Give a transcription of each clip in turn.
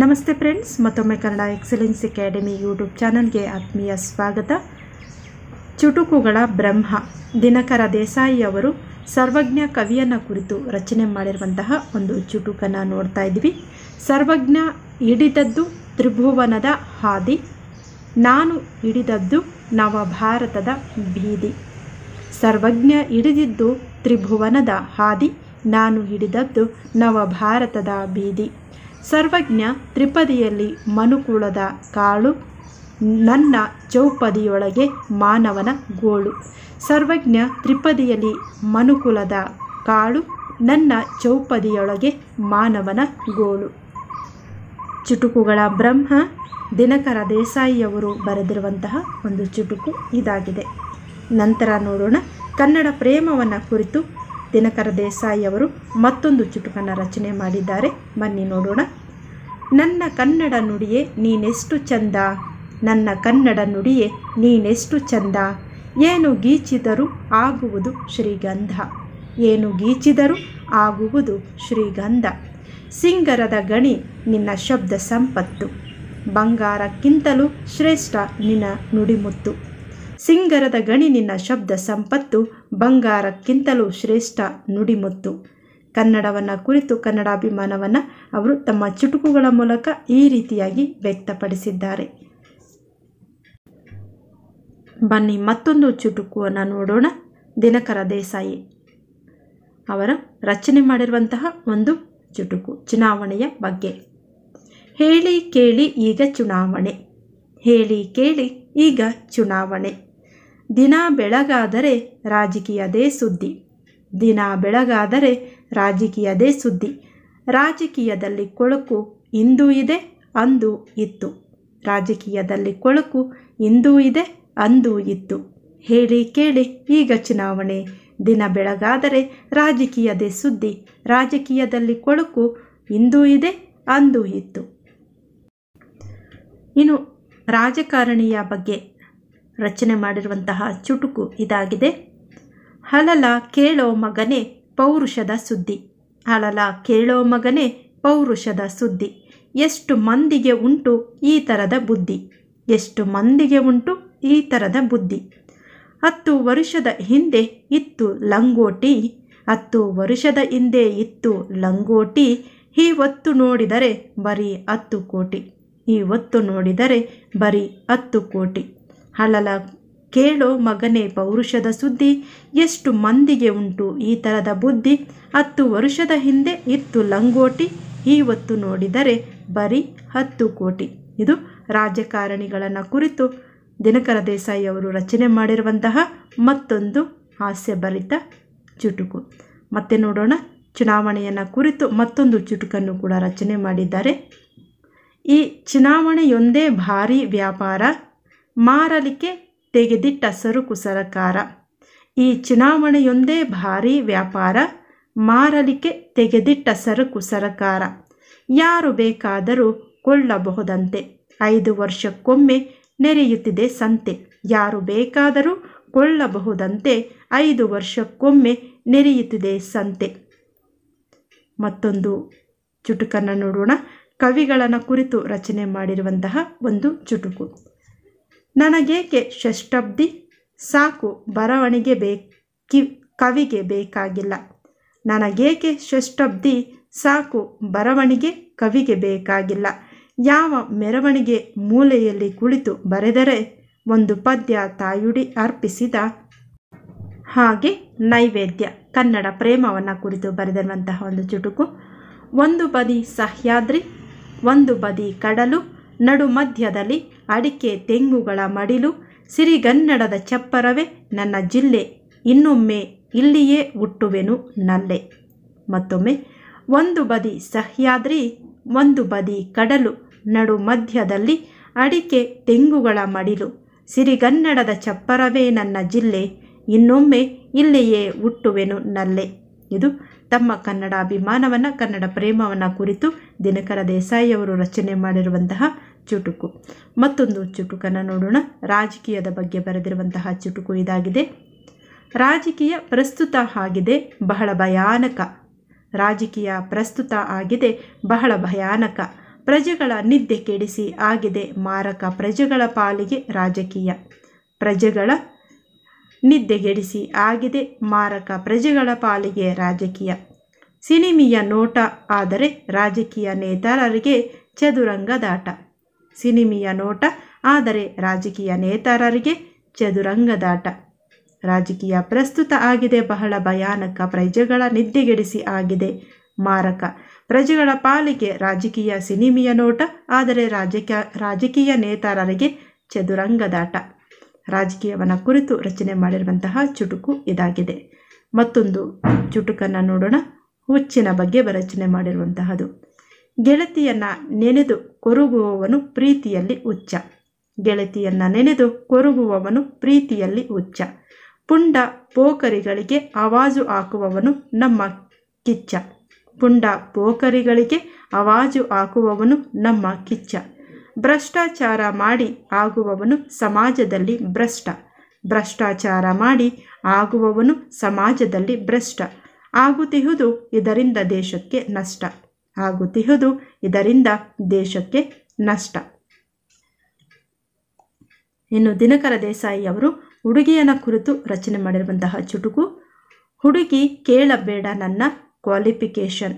ನಮಸ್ತೆ ಫ್ರೆಂಡ್ಸ್ ಮತ್ತೊಮ್ಮೆ Kannada excellence academy YouTube ಚಾನಲ್ಗೆ ಆತ್ಮೀಯ ಸ್ವಾಗತ ಚುಟುಕುಗಳ ಬ್ರಹ್ಮ ದಿನಕರ ಅವರು ಸರ್ವಜ್ಞ ಕವಿಯನ್ನು ಕುರಿತು ರಚನೆ ಮಾಡಿರುವಂತಹ ಒಂದು ಚುಟುಕನ್ನು ನೋಡ್ತಾ ಇದ್ವಿ ಸರ್ವಜ್ಞ ಹಿಡಿದದ್ದು ತ್ರಿಭುವನದ ಹಾದಿ ನಾನು ಹಿಡಿದದ್ದು ನವ ಭಾರತದ ಬೀದಿ ಸರ್ವಜ್ಞ ಹಿಡಿದಿದ್ದು ತ್ರಿಭುವನದ ಹಾದಿ ನಾನು ಹಿಡಿದದ್ದು ನವ ಭಾರತದ ಬೀದಿ ಸರ್ವಜ್ಞ ತ್ರಿಪದಿಯಲ್ಲಿ ಮನುಕುಳದ ಕಾಳು ನನ್ನ ಚೌಪದಿಯೊಳಗೆ ಮಾನವನ ಗೋಳು ಸರ್ವಜ್ಞ ತ್ರಿಪದಿಯಲ್ಲಿ ಮನುಕುಲದ ಕಾಳು ನನ್ನ ಚೌಪದಿಯೊಳಗೆ ಮಾನವನ ಗೋಳು ಚುಟುಕುಗಳ ಬ್ರಹ್ಮ ದಿನಕರ ದೇಸಾಯಿಯವರು ಬರೆದಿರುವಂತಹ ಒಂದು ಚುಟುಕು ಇದಾಗಿದೆ ನಂತರ ನೋಡೋಣ ಕನ್ನಡ ಪ್ರೇಮವನ್ನು ಕುರಿತು ದಿನಕರ ದೇಸಾಯಿ ಅವರು ಮತ್ತೊಂದು ಚುಟುಕನ ರಚನೆ ಮಾಡಿದ್ದಾರೆ ಬನ್ನಿ ನೋಡೋಣ ನನ್ನ ಕನ್ನಡ ನುಡಿಯೇ ನೀನೆಷ್ಟು ಚಂದ ನನ್ನ ಕನ್ನಡ ನುಡಿಯೇ ನೀನೆಷ್ಟು ಚಂದ ಏನು ಗೀಚಿದರು ಆಗುವುದು ಶ್ರೀಗಂಧ ಏನು ಗೀಚಿದರು ಆಗುವುದು ಶ್ರೀಗಂಧ ಸಿಂಗರದ ಗಣಿ ನಿನ್ನ ಶಬ್ದ ಸಂಪತ್ತು ಬಂಗಾರಕ್ಕಿಂತಲೂ ಶ್ರೇಷ್ಠ ನಿನ್ನ ನುಡಿಮುತ್ತು ಸಿಂಗರದ ಗಣಿನಿನ ಶಬ್ದ ಸಂಪತ್ತು ಬಂಗಾರಕ್ಕಿಂತಲೂ ಶ್ರೇಷ್ಠ ನುಡಿಮುತ್ತು ಕನ್ನಡವನ್ನು ಕುರಿತು ಕನ್ನಡಾಭಿಮಾನವನ್ನು ಅವರು ತಮ್ಮ ಚುಟುಕುಗಳ ಮೂಲಕ ಈ ರೀತಿಯಾಗಿ ವ್ಯಕ್ತಪಡಿಸಿದ್ದಾರೆ ಬನ್ನಿ ಮತ್ತೊಂದು ಚುಟುಕುವನ್ನು ನೋಡೋಣ ದಿನಕರ ದೇಸಾಯಿ ಅವರ ರಚನೆ ಮಾಡಿರುವಂತಹ ಒಂದು ಚುಟುಕು ಚುನಾವಣೆಯ ಬಗ್ಗೆ ಹೇಳಿ ಕೇಳಿ ಈಗ ಚುನಾವಣೆ ಹೇಳಿ ಕೇಳಿ ಈಗ ಚುನಾವಣೆ ದಿನ ಬೆಳಗಾದರೆ ರಾಜಕೀಯದೇ ಸುದ್ದಿ ದಿನ ಬೆಳಗಾದರೆ ರಾಜಕೀಯದೇ ಸುದ್ದಿ ರಾಜಕೀಯದಲ್ಲಿ ಕೊಳಕು ಇಂದೂ ಇದೆ ಅಂದು ಇತ್ತು ರಾಜಕೀಯದಲ್ಲಿ ಕೊಳಕು ಇಂದೂ ಇದೆ ಅಂದು ಇತ್ತು ಹೇಳಿ ಕೇಳಿ ಈಗ ಚುನಾವಣೆ ದಿನ ಬೆಳಗಾದರೆ ರಾಜಕೀಯದೇ ಸುದ್ದಿ ರಾಜಕೀಯದಲ್ಲಿ ಕೊಳಕು ಇಂದೂ ಇದೆ ಅಂದು ಇತ್ತು ಇನ್ನು ರಾಜಕಾರಣಿಯ ಬಗ್ಗೆ ರಚನೆ ಮಾಡಿರುವಂತಹ ಚುಟುಕು ಇದಾಗಿದೆ ಹಳಲ ಕೇಳೋ ಮಗನೇ ಪೌರುಷದ ಸುದ್ದಿ ಹಳಲ ಕೇಳೋ ಮಗನೇ ಪೌರುಷದ ಸುದ್ದಿ ಎಷ್ಟು ಮಂದಿಗೆ ಉಂಟು ಈ ಥರದ ಬುದ್ಧಿ ಎಷ್ಟು ಮಂದಿಗೆ ಉಂಟು ಈ ಥರದ ಬುದ್ಧಿ ಹತ್ತು ವರುಷದ ಹಿಂದೆ ಇತ್ತು ಲಂಗೋಟಿ ಹತ್ತು ವರುಷದ ಹಿಂದೆ ಇತ್ತು ಲಂಗೋಟಿ ಈ ಒತ್ತು ನೋಡಿದರೆ ಬರೀ ಹತ್ತು ಕೋಟಿ ಈ ಒತ್ತು ನೋಡಿದರೆ ಬರೀ ಹತ್ತು ಕೋಟಿ ಅಲ್ಲಲ್ಲ ಕೇಳೋ ಮಗನೇ ಪೌರುಷದ ಸುದ್ದಿ ಎಷ್ಟು ಮಂದಿಗೆ ಉಂಟು ಈ ಥರದ ಬುದ್ಧಿ ಹತ್ತು ವರ್ಷದ ಹಿಂದೆ ಇತ್ತು ಲಂಗೋಟಿ ಈವತ್ತು ನೋಡಿದರೆ ಬರೀ ಹತ್ತು ಕೋಟಿ ಇದು ರಾಜಕಾರಣಿಗಳನ್ನು ಕುರಿತು ದಿನಕರ ದೇಸಾಯಿ ಅವರು ರಚನೆ ಮಾಡಿರುವಂತಹ ಮತ್ತೊಂದು ಹಾಸ್ಯಭರಿತ ಚುಟುಕು ಮತ್ತೆ ನೋಡೋಣ ಚುನಾವಣೆಯನ್ನು ಕುರಿತು ಮತ್ತೊಂದು ಚುಟುಕನ್ನು ಕೂಡ ರಚನೆ ಮಾಡಿದ್ದಾರೆ ಈ ಚುನಾವಣೆಯೊಂದೇ ಭಾರಿ ವ್ಯಾಪಾರ ಮಾರಲಿಕ್ಕೆ ತೆಗೆದಿಟ್ಟ ಸರಕು ಸರಕಾರ ಈ ಚುನಾವಣೆಯೊಂದೇ ಭಾರೀ ವ್ಯಾಪಾರ ಮಾರಲಿಕ್ಕೆ ತೆಗೆದಿಟ್ಟ ಸರಕು ಸರಕಾರ ಯಾರು ಬೇಕಾದರೂ ಕೊಳ್ಳಬಹುದಂತೆ ಐದು ವರ್ಷಕ್ಕೊಮ್ಮೆ ನೆರೆಯುತ್ತಿದೆ ಸಂತೆ ಯಾರು ಬೇಕಾದರೂ ಕೊಳ್ಳಬಹುದಂತೆ ಐದು ವರ್ಷಕ್ಕೊಮ್ಮೆ ನೆರೆಯುತ್ತಿದೆ ಸಂತೆ ಮತ್ತೊಂದು ಚುಟುಕನ್ನು ನೋಡೋಣ ಕವಿಗಳನ್ನು ಕುರಿತು ರಚನೆ ಮಾಡಿರುವಂತಹ ಒಂದು ಚುಟುಕು ನನಗೇಕೆ ಷಷ್ಟಬ್ದಿ ಸಾಕು ಬರವಣಿಗೆ ಬೇಕಿ ಕವಿಗೆ ಬೇಕಾಗಿಲ್ಲ ನನಗೇಕೆ ಷಷ್ಠಬ್ಧಿ ಸಾಕು ಬರವಣಿಗೆ ಕವಿಗೆ ಬೇಕಾಗಿಲ್ಲ ಯಾವ ಮೆರವಣಿಗೆ ಮೂಲೆಯಲ್ಲಿ ಕುಳಿತು ಬರೆದರೆ ಒಂದು ಪದ್ಯ ತಾಯುಡಿ ಅರ್ಪಿಸಿದ ಹಾಗೆ ನೈವೇದ್ಯ ಕನ್ನಡ ಪ್ರೇಮವನ್ನು ಕುರಿತು ಬರೆದಿರುವಂತಹ ಒಂದು ಚುಟುಕು ಒಂದು ಬದಿ ಸಹ್ಯಾದ್ರಿ ಒಂದು ಬದಿ ಕಡಲು ನಡು ಮಧ್ಯದಲ್ಲಿ ಅಡಿಕೆ ತೆಂಗುಗಳ ಮಡಿಲು ಸಿರಿಗನ್ನಡದ ಚಪ್ಪರವೇ ನನ್ನ ಜಿಲ್ಲೆ ಇನ್ನೊಮ್ಮೆ ಇಲ್ಲಿಯೇ ಹುಟ್ಟುವೆನು ನಲ್ಲೆ ಮತ್ತೊಮ್ಮೆ ಒಂದು ಬದಿ ಸಹ್ಯಾದ್ರಿ ಒಂದು ಬದಿ ಕಡಲು ನಡು ಮಧ್ಯದಲ್ಲಿ ಅಡಿಕೆ ತೆಂಗುಗಳ ಮಡಿಲು ಸಿರಿಗನ್ನಡದ ಚಪ್ಪರವೇ ನನ್ನ ಜಿಲ್ಲೆ ಇನ್ನೊಮ್ಮೆ ಇಲ್ಲಿಯೇ ಹುಟ್ಟುವೆನು ನಲ್ಲೆ ಇದು ತಮ್ಮ ಕನ್ನಡ ಅಭಿಮಾನವನ್ನು ಕನ್ನಡ ಪ್ರೇಮವನ್ನು ಕುರಿತು ದಿನಕರ ದೇಸಾಯಿಯವರು ರಚನೆ ಮಾಡಿರುವಂತಹ ಚುಟುಕು ಮತ್ತೊಂದು ಚುಟುಕನ್ನು ನೋಡೋಣ ರಾಜಕೀಯದ ಬಗ್ಗೆ ಬರೆದಿರುವಂತಹ ಚುಟುಕು ಇದಾಗಿದೆ ರಾಜಕೀಯ ಪ್ರಸ್ತುತ ಆಗಿದೆ ಬಹಳ ಭಯಾನಕ ರಾಜಕೀಯ ಪ್ರಸ್ತುತ ಆಗಿದೆ ಬಹಳ ಭಯಾನಕ ಪ್ರಜೆಗಳ ನಿದ್ದೆ ಕೆಡಿಸಿ ಆಗಿದೆ ಮಾರಕ ಪ್ರಜೆಗಳ ಪಾಲಿಗೆ ರಾಜಕೀಯ ಪ್ರಜೆಗಳ ನಿದ್ದೆಗೆಡಿಸಿ ಆಗಿದೆ ಮಾರಕ ಪ್ರಜೆಗಳ ಪಾಲಿಗೆ ರಾಜಕೀಯ ಸಿನಿಮಿಯ ನೋಟ ಆದರೆ ರಾಜಕೀಯ ನೇತಾರರಿಗೆ ಚದುರಂಗದಾಟ ಸಿನಿಮಿಯ ನೋಟ ಆದರೆ ರಾಜಕೀಯ ನೇತಾರರಿಗೆ ಚದುರಂಗದಾಟ ರಾಜಕೀಯ ಪ್ರಸ್ತುತ ಆಗಿದೆ ಬಹಳ ಭಯಾನಕ ಪ್ರಜೆಗಳ ನಿದ್ದೆಗೆಡಿಸಿ ಆಗಿದೆ ಮಾರಕ ಪ್ರಜೆಗಳ ಪಾಲಿಗೆ ರಾಜಕೀಯ ಸಿನಿಮಿಯ ನೋಟ ಆದರೆ ರಾಜಕೀಯ ರಾಜಕೀಯ ನೇತಾರರಿಗೆ ಚದುರಂಗದಾಟ ರಾಜಕೀಯವನ ಕುರಿತು ರಚನೆ ಮಾಡಿರುವಂತಹ ಚುಟುಕು ಇದಾಗಿದೆ ಮತ್ತೊಂದು ಚುಟುಕನ್ನು ನೋಡೋಣ ಹುಚ್ಚಿನ ಬಗ್ಗೆ ರಚನೆ ಮಾಡಿರುವಂತಹದು ಗೆಳತಿಯನ್ನ ನೆನೆದು ಕೊರುಗುವವನು ಪ್ರೀತಿಯಲ್ಲಿ ಉಚ್ಚ ಗೆಳತಿಯನ್ನ ನೆನೆದು ಕೊರುಗುವವನು ಪ್ರೀತಿಯಲ್ಲಿ ಉಚ್ಚ ಪುಂಡ ಪೋಕರಿಗಳಿಗೆ ಅವಾಜು ಹಾಕುವವನು ನಮ್ಮ ಕಿಚ್ಚ ಪುಂಡ ಪೋಕರಿಗಳಿಗೆ ಅವಾಜು ಹಾಕುವವನು ನಮ್ಮ ಕಿಚ್ಚ ಭ್ರಷ್ಟಾಚಾರ ಮಾಡಿ ಆಗುವವನು ಸಮಾಜದಲ್ಲಿ ಭ್ರಷ್ಟ ಭ್ರಷ್ಟಾಚಾರ ಮಾಡಿ ಆಗುವವನು ಸಮಾಜದಲ್ಲಿ ಭ್ರಷ್ಟ ಆಗುತ್ತಿಹುದು ಇದರಿಂದ ದೇಶಕ್ಕೆ ನಷ್ಟ ಹಾಗೂ ತಿಹುದು ಇದರಿಂದ ದೇಶಕ್ಕೆ ನಷ್ಟ ಇನ್ನು ದಿನಕರ ದೇಸಾಯಿ ಅವರು ಹುಡುಗಿಯನ ಕುರಿತು ರಚನೆ ಮಾಡಿರುವಂತಹ ಚುಟುಕು ಹುಡುಗಿ ಕೇಳಬೇಡ ನನ್ನ ಕ್ವಾಲಿಫಿಕೇಷನ್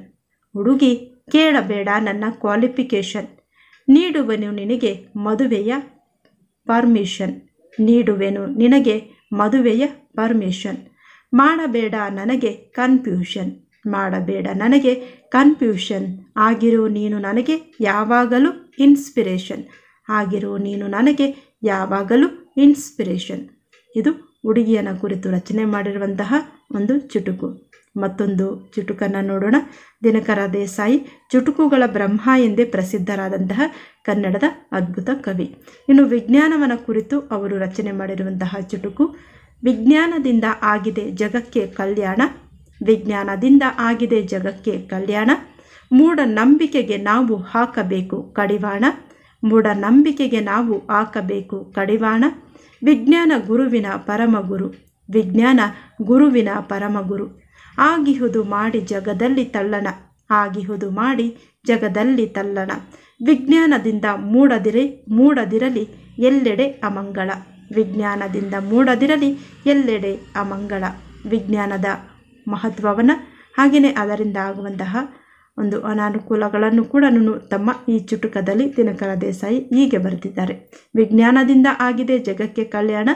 ಹುಡುಗಿ ಕೇಳಬೇಡ ನನ್ನ ಕ್ವಾಲಿಫಿಕೇಷನ್ ನೀಡುವೆನು ನಿನಗೆ ಮದುವೆಯ ಪರ್ಮಿಷನ್ ನೀಡುವೆನು ನಿನಗೆ ಮದುವೆಯ ಪರ್ಮಿಷನ್ ಮಾಡಬೇಡ ನನಗೆ ಕನ್ಫ್ಯೂಷನ್ ಮಾಡಬೇಡ ನನಗೆ ಕನ್ಫ್ಯೂಷನ್ ಆಗಿರೋ ನೀನು ನನಗೆ ಯಾವಾಗಲೂ ಇನ್ಸ್ಪಿರೇಷನ್ ಆಗಿರೋ ನೀನು ನನಗೆ ಯಾವಾಗಲೂ ಇನ್ಸ್ಪಿರೇಷನ್ ಇದು ಹುಡುಗಿಯನ ಕುರಿತು ರಚನೆ ಮಾಡಿರುವಂತಹ ಒಂದು ಚುಟುಕು ಮತ್ತೊಂದು ಚುಟುಕನ್ನು ನೋಡೋಣ ದಿನಕರ ದೇಸಾಯಿ ಚುಟುಕುಗಳ ಬ್ರಹ್ಮ ಎಂದೇ ಪ್ರಸಿದ್ಧರಾದಂತಹ ಕನ್ನಡದ ಅದ್ಭುತ ಕವಿ ಇನ್ನು ವಿಜ್ಞಾನವನ ಕುರಿತು ಅವರು ರಚನೆ ಮಾಡಿರುವಂತಹ ಚುಟುಕು ವಿಜ್ಞಾನದಿಂದ ಆಗಿದೆ ಜಗಕ್ಕೆ ಕಲ್ಯಾಣ ವಿಜ್ಞಾನದಿಂದ ಆಗಿದೆ ಜಗಕ್ಕೆ ಕಲ್ಯಾಣ ಮೂಢನಂಬಿಕೆಗೆ ನಾವು ಹಾಕಬೇಕು ಕಡಿವಾಣ ಮೂಢನಂಬಿಕೆಗೆ ನಾವು ಹಾಕಬೇಕು ಕಡಿವಾಣ ವಿಜ್ಞಾನ ಗುರುವಿನ ಪರಮಗುರು ವಿಜ್ಞಾನ ಗುರುವಿನ ಪರಮಗುರು ಆಗಿಹುದು ಮಾಡಿ ಜಗದಲ್ಲಿ ತಳ್ಳಣ ಆಗಿಹುದು ಮಾಡಿ ಜಗದಲ್ಲಿ ತಳ್ಳಣ ವಿಜ್ಞಾನದಿಂದ ಮೂಡದಿರೆ ಮೂಡದಿರಲಿ ಎಲ್ಲೆಡೆ ಅಮಂಗಳ ವಿಜ್ಞಾನದಿಂದ ಮೂಡದಿರಲಿ ಎಲ್ಲೆಡೆ ಅಮಂಗಳ ವಿಜ್ಞಾನದ ಮಹತ್ವವನ್ನು ಹಾಗೆಯೇ ಅದರಿಂದ ಆಗುವಂತಹ ಒಂದು ಅನಾನುಕೂಲಗಳನ್ನು ಕೂಡ ತಮ್ಮ ಈ ಚುಟುಕದಲ್ಲಿ ದಿನಕರ ದೇಸಾಯಿ ಹೀಗೆ ಬರೆದಿದ್ದಾರೆ ವಿಜ್ಞಾನದಿಂದ ಆಗಿದೆ ಜಗಕ್ಕೆ ಕಲ್ಯಾಣ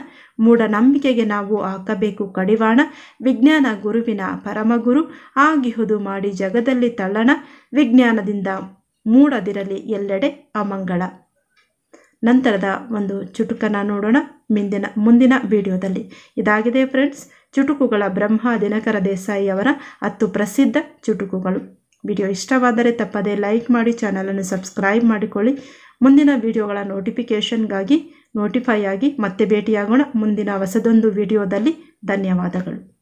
ಮೂಢನಂಬಿಕೆಗೆ ನಾವು ಹಾಕಬೇಕು ಕಡಿವಾಣ ವಿಜ್ಞಾನ ಗುರುವಿನ ಪರಮಗುರು ಆಗಿಹುದು ಮಾಡಿ ಜಗದಲ್ಲಿ ತಳ್ಳಣ ವಿಜ್ಞಾನದಿಂದ ಮೂಡದಿರಲಿ ಎಲ್ಲೆಡೆ ಅಮಂಗಳ ನಂತರದ ಒಂದು ಚುಟುಕನ್ನು ನೋಡೋಣ ಮುಂದಿನ ಮುಂದಿನ ವಿಡಿಯೋದಲ್ಲಿ ಇದಾಗಿದೆ ಫ್ರೆಂಡ್ಸ್ ಚುಟುಕುಗಳ ಬ್ರಹ್ಮ ದಿನಕರ ದೇಸಾಯಿ ಅವರ ಹತ್ತು ಪ್ರಸಿದ್ಧ ಚುಟುಕುಗಳು ವಿಡಿಯೋ ಇಷ್ಟವಾದರೆ ತಪ್ಪದೇ ಲೈಕ್ ಮಾಡಿ ಚಾನಲನ್ನು ಸಬ್ಸ್ಕ್ರೈಬ್ ಮಾಡಿಕೊಳ್ಳಿ ಮುಂದಿನ ವಿಡಿಯೋಗಳ ನೋಟಿಫಿಕೇಷನ್ಗಾಗಿ ನೋಟಿಫೈ ಆಗಿ ಮತ್ತೆ ಭೇಟಿಯಾಗೋಣ ಮುಂದಿನ ಹೊಸದೊಂದು ವಿಡಿಯೋದಲ್ಲಿ ಧನ್ಯವಾದಗಳು